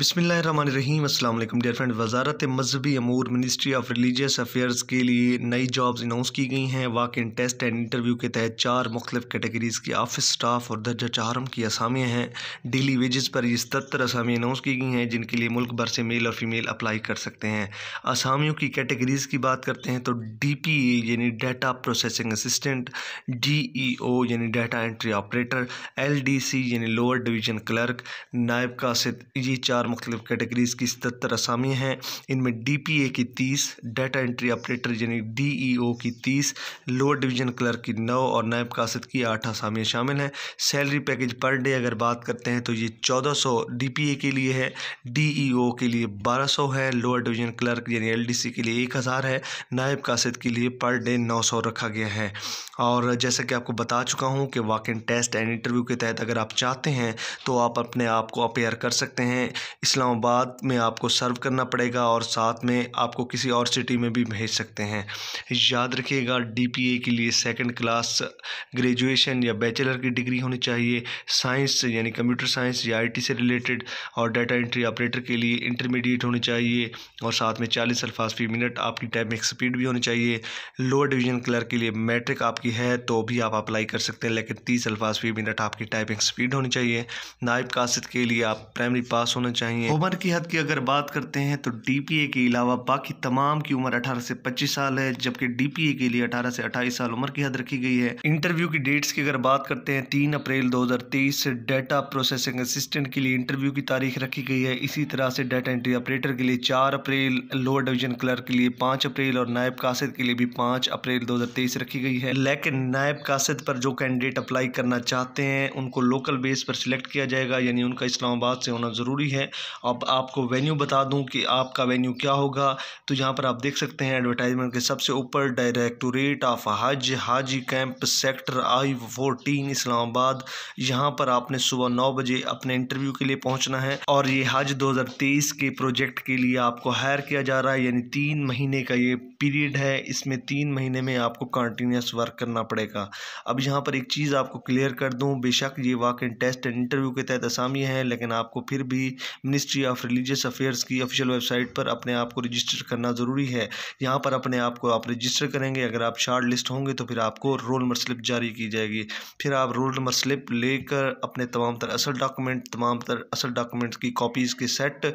अस्सलाम वालेकुम dear friend वजारत मजहबी अमूर मिनिस्ट्री ऑफ रिलीजियस अफेयर्स के लिए नई जॉब्स अनाउंस की गई हैं walk in test and interview के तहत चार मुख्तफ कैटेगरीज़ के ऑफिस स्टाफ और दर्जा चारम की असामियाँ हैं डेली वेजेस पर ये सतर असामियाँ अनाउंस की गई हैं जिनके लिए मुल्क भर से मेल और फीमेल अप्लाई कर सकते हैं असामियों की कैटेगरीज़ की बात करते हैं तो डी पी ए यानी data processing assistant D E O यानी data entry operator L D C यानी लोअर डिवीजन क्लर्क नायब कासिद ये चार चार मुख्तलिफ कैटेगरीज़ की सतर असामी हैं इनमें डी पी ए की तीस डाटा एंट्री ऑपरेटर यानी डी ई ओ की तीस लोअर डिवीज़न क्लर्क की नौ और नायब कासद की आठ असामियाँ शामिल हैं सैलरी पैकेज पर डे अगर बात करते हैं तो ये चौदह सौ डी पी ए के लिए है डी ई ओ के लिए बारह सौ है लोअर डिवीज़न क्लर्क यानी एल डी सी के लिए एक हज़ार है नायब कासद के लिए पर डे नौ सौ रखा गया है और जैसा कि आपको बता चुका हूँ कि walk in test and interview के तहत अगर आप चाहते हैं तो आप अपने आप को अपेयर कर सकते हैं इस्लामाबाद में आपको सर्व करना पड़ेगा और साथ में आपको किसी और सिटी में भी भेज सकते हैं याद रखिएगा डीपीए के लिए सेकंड क्लास ग्रेजुएशन या बैचलर की डिग्री होनी चाहिए साइंस यानी कंप्यूटर साइंस या टी से रिलेटेड और डाटा एंट्री ऑपरेटर के लिए इंटरमीडिएट होनी चाहिए और साथ में चालीस अल्फाज फी मिनट आपकी टाइपिंग स्पीड भी होनी चाहिए लोअर डिवीजन क्लर्क के लिए मैट्रिक आपकी है तो भी आप अप्लाई कर सकते हैं लेकिन तीस अल्फाज फी मिनट आपकी टाइपिंग स्पीड होनी चाहिए नायब कासिद के लिए आप प्राइमरी पास होना चाहिए चाहिए उम्र की हद की अगर बात करते हैं तो डीपीए के अलावा बाकी तमाम की उम्र अठारह से पच्चीस साल है जबकि डीपीए के लिए अठारह से अट्ठाईस साल उम्र की हद रखी गई है इंटरव्यू की डेट्स की अगर बात करते हैं तीन अप्रैल दो हज़ार तेईस से डाटा प्रोसेसिंग असिस्टेंट के लिए इंटरव्यू की तारीख रखी गई है इसी तरह से डाटा एंट्री ऑपरेटर के लिए चार अप्रैल लोअर डिविजन क्लर्क के लिए पांच अप्रैल और नायब कासिद के लिए भी पांच अप्रैल दो हज़ार तेईस रखी गई है लेकिन नायब कासिद पर जो कैंडिडेट अप्लाई करना चाहते हैं उनको लोकल बेस पर सिलेक्ट किया जाएगा यानी उनका इस्लामाबाद से होना ज़रूरी है अब आपको वेन्यू बता दूं कि आपका वेन्यू क्या होगा तो यहाँ पर आप देख सकते हैं एडवर्टाइजमेंट के सबसे ऊपर डायरेक्टोरेट ऑफ हज हाजी camp sector I fourteen Islamabad यहाँ पर आपने सुबह नौ बजे अपने इंटरव्यू के लिए पहुँचना है और ये हज दो के प्रोजेक्ट के लिए आपको हायर किया जा रहा है यानी तीन महीने का ये पीरियड है इसमें तीन महीने में आपको कंटिन्यूस वर्क करना पड़ेगा अब यहाँ पर एक चीज़ आपको क्लियर कर दूँ बेशक ये वाक टेस्ट एंड इंटरव्यू के तहत आसामी है लेकिन आपको फिर भी मिनिस्ट्री ऑफ रिलीजियस अफेयर्स की ऑफिशियल वेबसाइट पर अपने आप को रजिस्टर करना ज़रूरी है यहाँ पर अपने आप को आप रजिस्टर करेंगे अगर आप शार्ट लिस्ट होंगे तो फिर आपको रोल नंबर स्लिप जारी की जाएगी फिर आप रोल नंबर स्लिप लेकर अपने तमाम तर असल डॉक्यूमेंट तमाम तर असल डॉक्यूमेंट्स की कॉपीज़ के सेट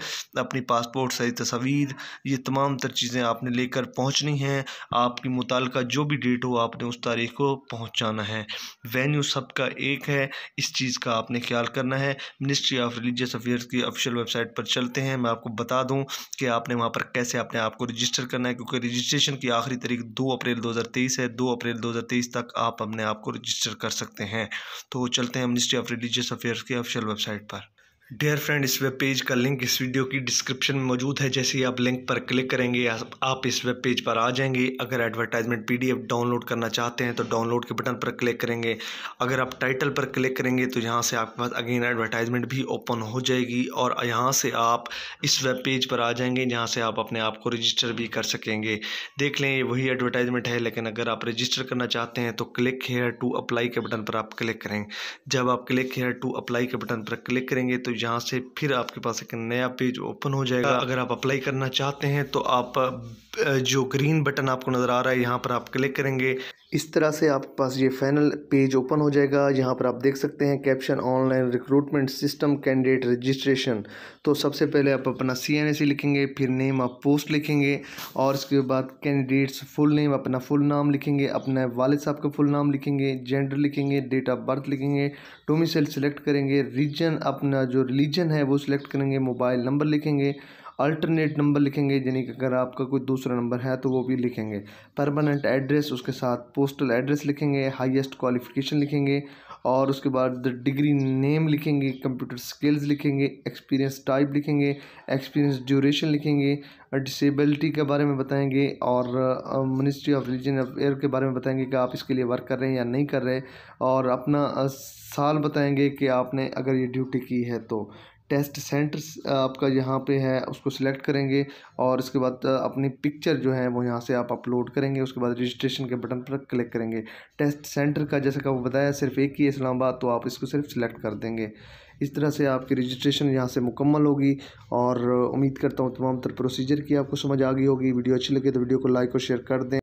अपनी पासपोर्ट साइज तस्वीर ये तमाम तर चीज़ें आपने लेकर पहुँचनी हैं आपकी मुतल जो भी डेट हो आपने उस तारीख को पहुँचाना है वेन्यू सबका एक है इस चीज़ का आपने ख्याल करना है मिनिस्ट्री ऑफ रिलीजियस अफेयर्स की ऑफिशियल वेबसाइट पर चलते हैं मैं आपको बता दूं कि आपने वहां पर कैसे अपने आप को रजिस्टर करना है क्योंकि रजिस्ट्रेशन की आखिरी तारीख 2 अप्रैल 2023 है 2 अप्रैल 2023 तक आप अपने आप को रजिस्टर कर सकते हैं तो चलते हैं मिनिस्ट्री ऑफ रिलीजियस अफेयर्स की ऑफिशियल वेबसाइट पर डियर फ्रेंड इस वेब पेज का लिंक इस वीडियो की डिस्क्रिप्शन में मौजूद है जैसे ही आप लिंक पर क्लिक करेंगे आप इस वेब पेज पर आ जाएंगे अगर एडवर्टाइजमेंट पीडीएफ डाउनलोड करना चाहते हैं तो डाउनलोड के बटन पर क्लिक करेंगे अगर आप टाइटल पर क्लिक करेंगे तो यहाँ से आपके पास अगेन एडवर्टाइजमेंट भी ओपन हो जाएगी और यहाँ से आप इस वेब पेज पर आ जाएंगे जहाँ से आप अपने आप को रजिस्टर भी कर सकेंगे देख लें ये वही एडवर्टाइजमेंट है लेकिन अगर आप रजिस्टर करना चाहते हैं तो क्लिक हेयर टू अप्लाई के बटन पर आप क्लिक करें जब आप क्लिक हेयर टू अप्लाई के बटन पर क्लिक करेंगे तो यहाँ से फिर आपके पास एक नया पेज ओपन हो जाएगा अगर आप अप्लाई करना चाहते हैं तो आप जो ग्रीन बटन आपको नज़र आ रहा है यहाँ पर आप क्लिक करेंगे इस तरह से आपके पास ये फाइनल पेज ओपन हो जाएगा यहाँ पर आप देख सकते हैं caption online recruitment system candidate registration तो सबसे पहले आप अपना सी एन सी लिखेंगे फिर नेम आप पोस्ट लिखेंगे और इसके बाद कैंडिडेट्स फुल नेम अपना फुल नाम लिखेंगे अपने वाले साहब का फुल नाम लिखेंगे जेंडर लिखेंगे डेट ऑफ बर्थ लिखेंगे डोमिसल सेलेक्ट करेंगे रीजन अपना जो रिलीजन है वो सिलेक्ट करेंगे मोबाइल नंबर लिखेंगे अल्टरनेट नंबर लिखेंगे यानी कि अगर आपका कोई दूसरा नंबर है तो वो भी लिखेंगे परमानेंट एड्रेस उसके साथ पोस्टल एड्रेस लिखेंगे हाईएस्ट क्वालिफिकेशन लिखेंगे और उसके बाद डिग्री नेम लिखेंगे कंप्यूटर स्किल्स लिखेंगे एक्सपीरियंस टाइप लिखेंगे एक्सपीरियंस ड्यूरेशन लिखेंगे डिसेबिलिटी के बारे में बताएंगे और मिनिस्ट्री ऑफ रिलीजन अफेयर के बारे में बताएंगे कि आप इसके लिए वर्क कर रहे हैं या नहीं कर रहे और अपना साल बताएंगे कि आपने अगर ये ड्यूटी की है तो टेस्ट सेंटर्स आपका यहाँ पे है उसको सिलेक्ट करेंगे और इसके बाद अपनी पिक्चर जो है वो यहाँ से आप अपलोड करेंगे उसके बाद रजिस्ट्रेशन के बटन पर क्लिक करेंगे टेस्ट सेंटर का जैसे कि वो बताया सिर्फ एक ही इस्लाम आबाद तो आप इसको सिर्फ सिलेक्ट कर देंगे इस तरह से आपकी रजिस्ट्रेशन यहाँ से मुकम्मल होगी और उम्मीद करता हूँ तमाम तर प्रोसीजर की आपको समझ आ गई होगी वीडियो अच्छी लगे तो वीडियो को लाइक और शेयर कर दें